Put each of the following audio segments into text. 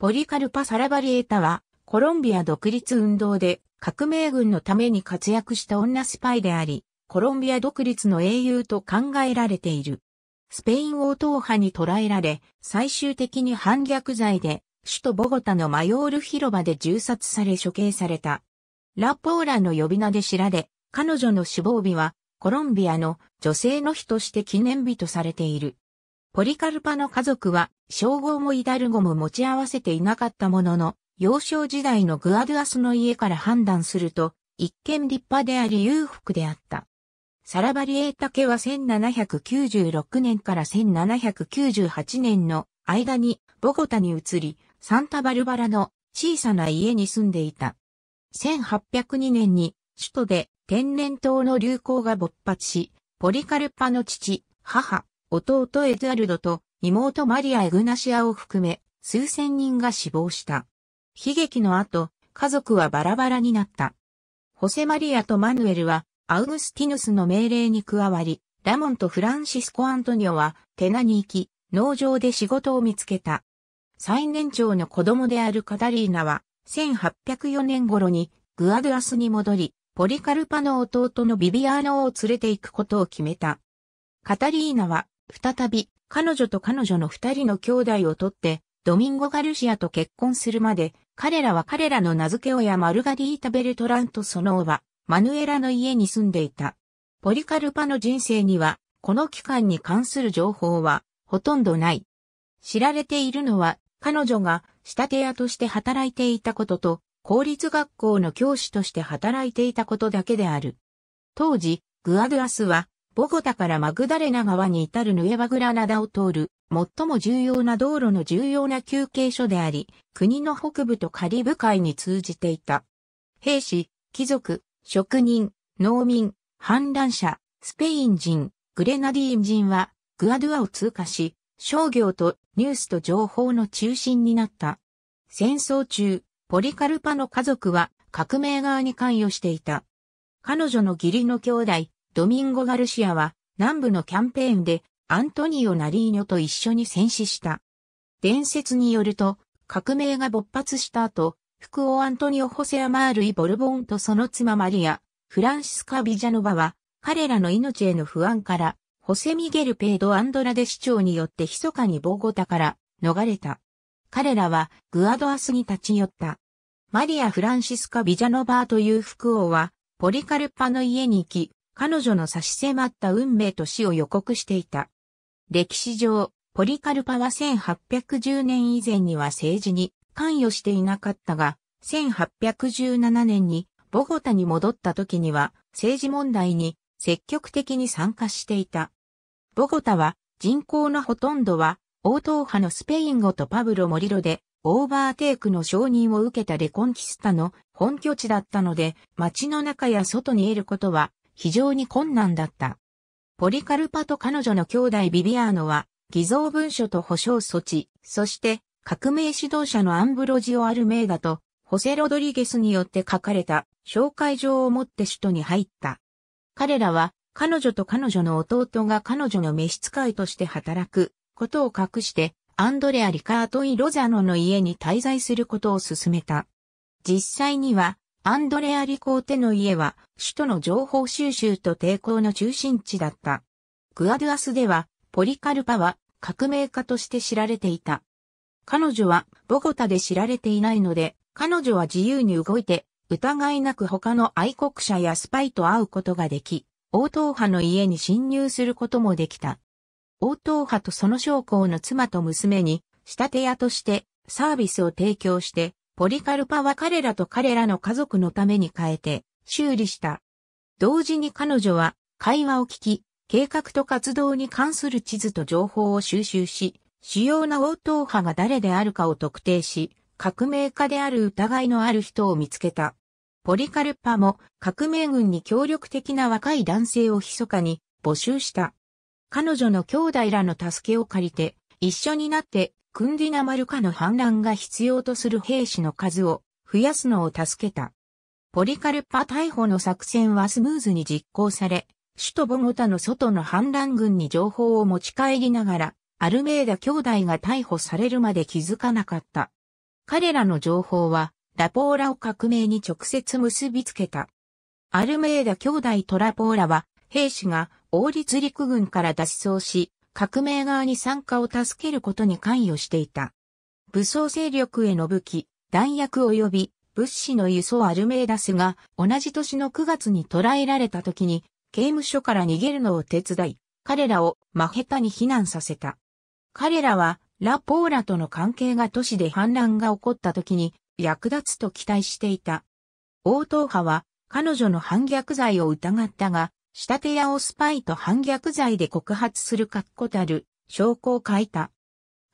ポリカルパ・サラバリエタは、コロンビア独立運動で革命軍のために活躍した女スパイであり、コロンビア独立の英雄と考えられている。スペイン王党派に捕らえられ、最終的に反逆罪で、首都ボゴタのマヨール広場で銃殺され処刑された。ラ・ポーラの呼び名で知られ、彼女の死亡日は、コロンビアの女性の日として記念日とされている。ポリカルパの家族は、称号もイダルゴも持ち合わせていなかったものの、幼少時代のグアドゥアスの家から判断すると、一見立派であり裕福であった。サラバリエータ家は1796年から1798年の間にボゴタに移り、サンタバルバラの小さな家に住んでいた。1802年に首都で天然痘の流行が勃発し、ポリカルパの父、母、弟エドゥアルドと妹マリア・エグナシアを含め数千人が死亡した。悲劇の後、家族はバラバラになった。ホセマリアとマヌエルはアウグスティヌスの命令に加わり、ラモンとフランシスコ・アントニオはテナに行き、農場で仕事を見つけた。最年長の子供であるカタリーナは、1804年頃にグアドゥアスに戻り、ポリカルパの弟のビビアーノを連れて行くことを決めた。カタリーナは再び彼女と彼女の二人の兄弟をとって、ドミンゴ・ガルシアと結婚するまで、彼らは彼らの名付け親マルガリータ・ベルトランとその叔母、マヌエラの家に住んでいた。ポリカルパの人生には、この期間に関する情報は、ほとんどない。知られているのは、彼女が、仕立て屋として働いていたことと、公立学校の教師として働いていたことだけである。当時、グアドアスは、ボゴタからマグダレナ川に至るヌエバグラナダを通る、最も重要な道路の重要な休憩所であり、国の北部とカリブ海に通じていた。兵士、貴族、職人、農民、反乱者、スペイン人、グレナディーン人は、グアドゥアを通過し、商業とニュースと情報の中心になった。戦争中、ポリカルパの家族は革命側に関与していた。彼女の義理の兄弟、ドミンゴ・ガルシアは南部のキャンペーンでアントニオ・ナリーニョと一緒に戦死した。伝説によると、革命が勃発した後、副王アントニオ・ホセア・マールイ・ボルボンとその妻マリア、フランシスカ・ビジャノバは、彼らの命への不安から、ホセ・ミゲル・ペイド・アンドラデ市長によって密かにボゴタから逃れた。彼らはグアドアスに立ち寄った。マリア・フランシスカ・ビジャノバーという副王は、ポリカルパの家に行き、彼女の差し迫った運命と死を予告していた。歴史上、ポリカルパは1810年以前には政治に関与していなかったが、1817年にボゴタに戻った時には政治問題に積極的に参加していた。ボゴタは人口のほとんどは王答派のスペイン語とパブロ・モリロでオーバーテイクの承認を受けたレコンキスタの本拠地だったので街の中や外に得ることは非常に困難だった。ポリカルパと彼女の兄弟ビビアーノは、偽造文書と保証措置、そして革命指導者のアンブロジオ・アルメイダと、ホセ・ロドリゲスによって書かれた紹介状を持って首都に入った。彼らは、彼女と彼女の弟が彼女の召使いとして働くことを隠して、アンドレア・リカートイ・ロザノの家に滞在することを勧めた。実際には、アンドレア・リコーテの家は、首都の情報収集と抵抗の中心地だった。グアドゥアスでは、ポリカルパは革命家として知られていた。彼女は、ボゴタで知られていないので、彼女は自由に動いて、疑いなく他の愛国者やスパイと会うことができ、王党派の家に侵入することもできた。王党派とその将校の妻と娘に、仕立て屋として、サービスを提供して、ポリカルパは彼らと彼らの家族のために変えて修理した。同時に彼女は会話を聞き、計画と活動に関する地図と情報を収集し、主要な応答派が誰であるかを特定し、革命家である疑いのある人を見つけた。ポリカルパも革命軍に協力的な若い男性を密かに募集した。彼女の兄弟らの助けを借りて、一緒になってクンディナマルカの反乱が必要とする兵士の数を増やすのを助けた。ポリカルパ逮捕の作戦はスムーズに実行され、首都ボゴタの外の反乱軍に情報を持ち帰りながら、アルメーダ兄弟が逮捕されるまで気づかなかった。彼らの情報は、ラポーラを革命に直接結びつけた。アルメーダ兄弟とラポーラは、兵士が王立陸軍から脱走し、革命側に参加を助けることに関与していた。武装勢力への武器、弾薬及び物資の輸送アルメーダスが同じ年の9月に捕らえられた時に刑務所から逃げるのを手伝い、彼らをマヘタに避難させた。彼らはラポーラとの関係が都市で反乱が起こった時に役立つと期待していた。応答派は彼女の反逆罪を疑ったが、仕立て屋をスパイと反逆罪で告発する確固たる証拠を書いた。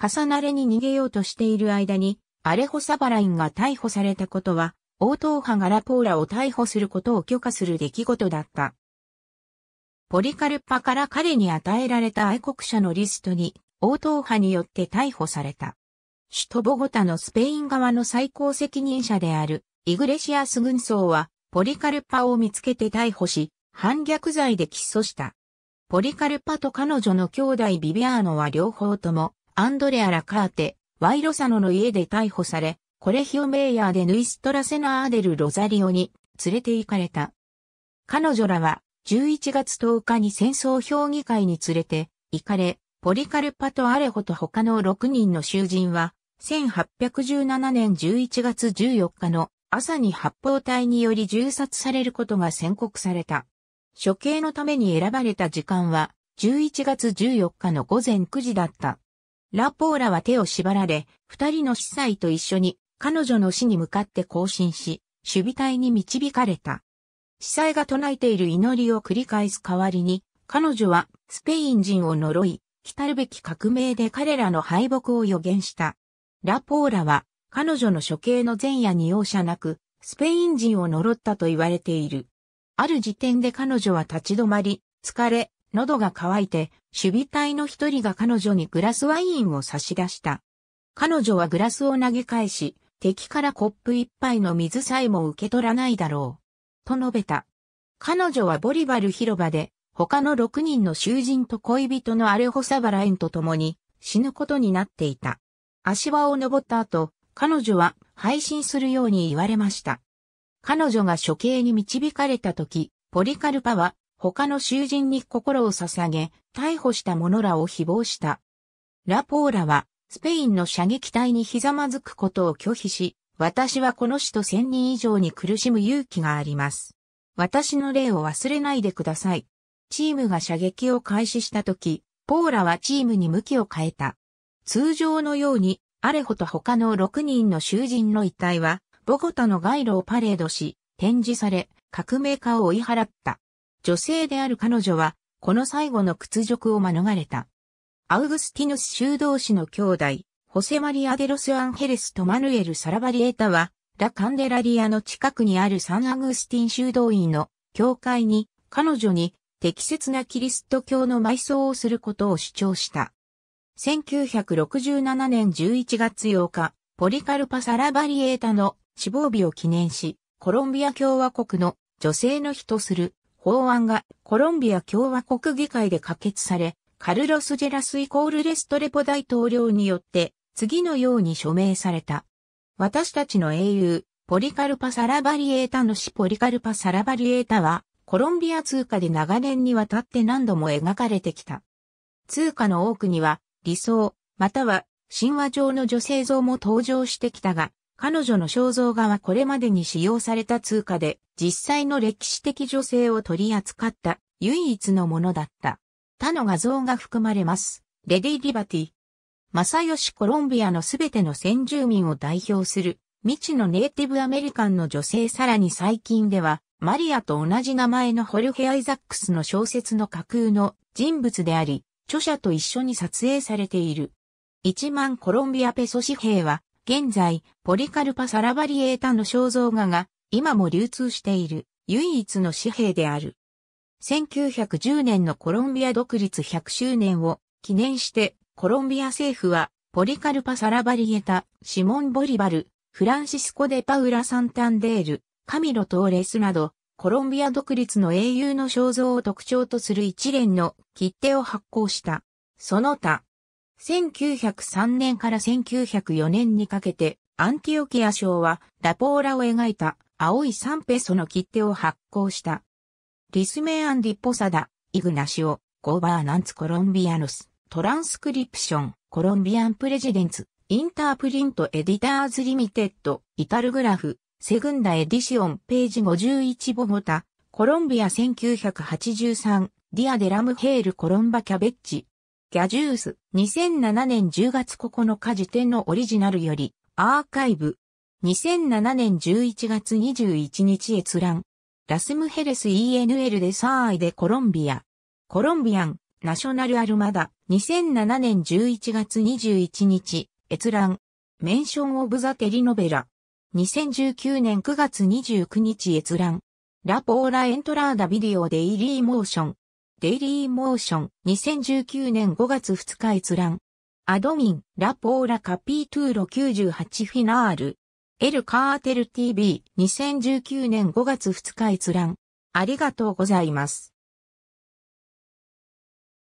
重なれに逃げようとしている間に、アレホサバラインが逮捕されたことは、応答派がラポーラを逮捕することを許可する出来事だった。ポリカルパから彼に与えられた愛国者のリストに、応答派によって逮捕された。首都ボゴタのスペイン側の最高責任者である、イグレシアス軍曹は、ポリカルパを見つけて逮捕し、反逆罪で起訴した。ポリカルパと彼女の兄弟ビビアーノは両方とも、アンドレア・ラカーテ、ワイロサノの家で逮捕され、コレヒオメイヤーでヌイストラセナーデル・ロザリオに連れて行かれた。彼女らは11月10日に戦争評議会に連れて行かれ、ポリカルパとアレホと他の6人の囚人は、1817年11月14日の朝に発砲隊により銃殺されることが宣告された。処刑のために選ばれた時間は11月14日の午前9時だった。ラポーラは手を縛られ、二人の司祭と一緒に彼女の死に向かって行進し、守備隊に導かれた。司祭が唱えている祈りを繰り返す代わりに、彼女はスペイン人を呪い、来るべき革命で彼らの敗北を予言した。ラポーラは彼女の処刑の前夜に容赦なく、スペイン人を呪ったと言われている。ある時点で彼女は立ち止まり、疲れ、喉が渇いて、守備隊の一人が彼女にグラスワインを差し出した。彼女はグラスを投げ返し、敵からコップ一杯の水さえも受け取らないだろう。と述べた。彼女はボリバル広場で、他の6人の囚人と恋人のアレホサバラエンと共に死ぬことになっていた。足場を登った後、彼女は配信するように言われました。彼女が処刑に導かれた時、ポリカルパは他の囚人に心を捧げ、逮捕した者らを誹謗した。ラポーラは、スペインの射撃隊にひざまずくことを拒否し、私はこの死と千人以上に苦しむ勇気があります。私の例を忘れないでください。チームが射撃を開始した時、ポーラはチームに向きを変えた。通常のように、アレホと他の6人の囚人の遺体は、ボゴタの街路をパレードし、展示され、革命家を追い払った。女性である彼女は、この最後の屈辱を免れた。アウグスティヌス修道士の兄弟、ホセマリア・デロス・アンヘレスとマヌエル・サラバリエータは、ラ・カンデラリアの近くにあるサン・アグスティン修道院の教会に、彼女に適切なキリスト教の埋葬をすることを主張した。1967年11月8日、ポリカルパ・サラバリエータの死亡日を記念し、コロンビア共和国の女性の日とする法案がコロンビア共和国議会で可決され、カルロス・ジェラスイコール・レストレポ大統領によって次のように署名された。私たちの英雄、ポリカルパ・サラバリエータの死ポリカルパ・サラバリエータは、コロンビア通貨で長年にわたって何度も描かれてきた。通貨の多くには、理想、または神話上の女性像も登場してきたが、彼女の肖像画はこれまでに使用された通貨で、実際の歴史的女性を取り扱った唯一のものだった。他の画像が含まれます。レディ・リバティ。正義コロンビアのすべての先住民を代表する未知のネイティブアメリカンの女性さらに最近では、マリアと同じ名前のホルヘ・アイザックスの小説の架空の人物であり、著者と一緒に撮影されている。1万コロンビアペソ紙幣は現在、ポリカルパ・サラバリエータの肖像画が今も流通している唯一の紙幣である。1910年のコロンビア独立100周年を記念してコロンビア政府はポリカルパ・サラバリエータ、シモン・ボリバル、フランシスコ・デ・パウラ・サンタンデール、カミロ・トーレスなど、コロンビア独立の英雄の肖像を特徴とする一連の切手を発行した。その他、1903年から1904年にかけて、アンティオキア省はラポーラを描いた青いンペソの切手を発行した。リスメアンディポサダ、イグナシオ、ゴーバーナンツコロンビアノス、トランスクリプション、コロンビアンプレジデンツ、インタープリントエディターズリミテッド、イタルグラフ、セグンダエディシオンページ51ボゴタ、コロンビア1983、ディアデラムヘールコロンバキャベッジ、ギャジュース、2007年10月9日時点のオリジナルより、アーカイブ、2007年11月21日閲覧、ラスムヘレス ENL でサーイでコロンビア、コロンビアン、ナショナルアルマダ、2007年11月21日、閲覧、メンションオブザテリノベラ、2019年9月29日閲覧、ラポーラエントラーダビデオデイリーモーション、デイリーモーション2019年5月2日閲覧。アドミン、ラポーラカピートゥーロ98フィナール。エルカーテル TV2019 年5月2日閲覧。ありがとうございます。